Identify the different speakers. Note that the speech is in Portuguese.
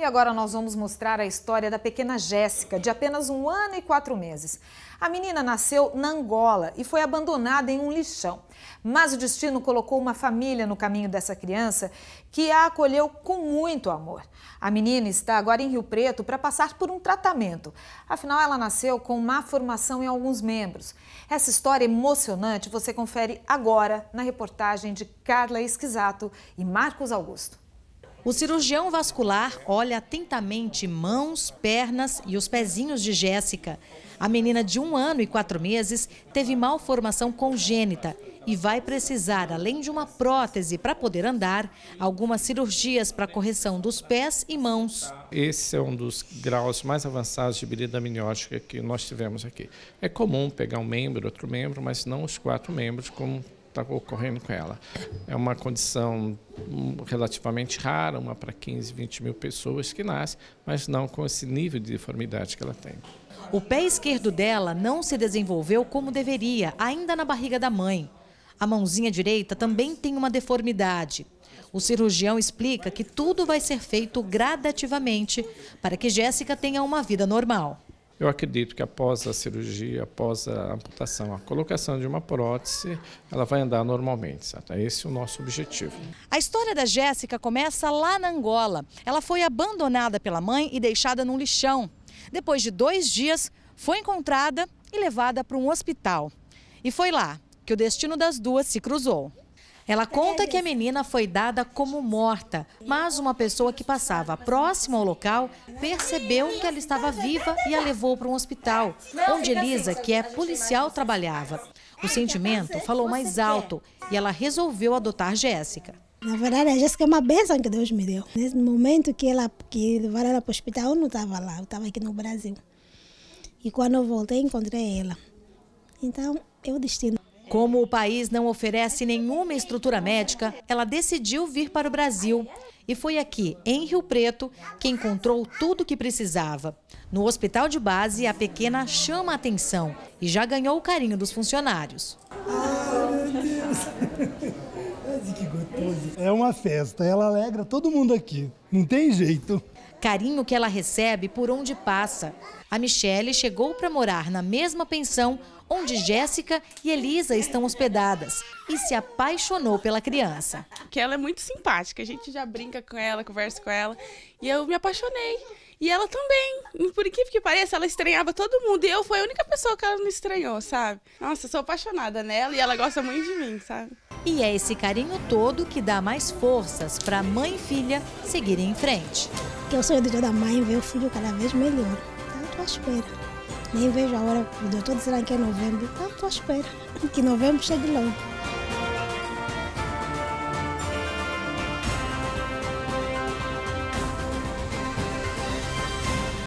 Speaker 1: E agora nós vamos mostrar a história da pequena Jéssica, de apenas um ano e quatro meses. A menina nasceu na Angola e foi abandonada em um lixão. Mas o destino colocou uma família no caminho dessa criança que a acolheu com muito amor. A menina está agora em Rio Preto para passar por um tratamento. Afinal, ela nasceu com má formação em alguns membros. Essa história é emocionante você confere agora na reportagem de Carla Esquisato e Marcos Augusto. O cirurgião vascular olha atentamente mãos, pernas e os pezinhos de Jéssica. A menina de um ano e quatro meses teve malformação congênita e vai precisar, além de uma prótese para poder andar, algumas cirurgias para correção dos pés e
Speaker 2: mãos. Esse é um dos graus mais avançados de bebida amniótica que nós tivemos aqui. É comum pegar um membro, outro membro, mas não os quatro membros, como está ocorrendo com ela. É uma condição relativamente rara, uma para 15, 20 mil pessoas que nasce, mas não com esse nível de deformidade que ela tem.
Speaker 1: O pé esquerdo dela não se desenvolveu como deveria, ainda na barriga da mãe. A mãozinha direita também tem uma deformidade. O cirurgião explica que tudo vai ser feito gradativamente para que Jéssica tenha uma vida normal.
Speaker 2: Eu acredito que após a cirurgia, após a amputação, a colocação de uma prótese, ela vai andar normalmente. Certo? É esse é o nosso objetivo.
Speaker 1: A história da Jéssica começa lá na Angola. Ela foi abandonada pela mãe e deixada num lixão. Depois de dois dias, foi encontrada e levada para um hospital. E foi lá que o destino das duas se cruzou. Ela conta que a menina foi dada como morta, mas uma pessoa que passava próximo ao local percebeu que ela estava viva e a levou para um hospital, onde Elisa, que é policial, trabalhava. O sentimento falou mais alto e ela resolveu adotar Jéssica. Na verdade, a Jéssica é uma bênção que Deus me deu. Nesse momento que ela que levaram ela para o hospital, eu não estava lá, eu estava aqui no Brasil. E quando eu voltei, encontrei ela. Então, eu destino. Como o país não oferece nenhuma estrutura médica, ela decidiu vir para o Brasil. E foi aqui, em Rio Preto, que encontrou tudo o que precisava. No hospital de base, a pequena chama a atenção e já ganhou o carinho dos funcionários. Ah, meu Deus! É uma festa, ela alegra todo mundo aqui. Não tem jeito carinho que ela recebe por onde passa. A Michelle chegou para morar na mesma pensão onde Jéssica e Elisa estão hospedadas e se apaixonou pela criança.
Speaker 2: Que ela é muito simpática, a gente já brinca com ela, conversa com ela e eu me apaixonei. E ela também, por incrível que pareça, ela estranhava todo mundo e eu fui a única pessoa que ela não estranhou, sabe? Nossa, sou apaixonada nela e ela gosta muito de mim, sabe? E é esse
Speaker 1: carinho todo que dá mais forças para mãe e filha seguirem em frente que é o sonho do dia da mãe ver o filho cada vez melhor. Então, tá estou à espera. Nem vejo a hora, o doutor dizendo que é novembro, então tá estou à espera que novembro chegue logo.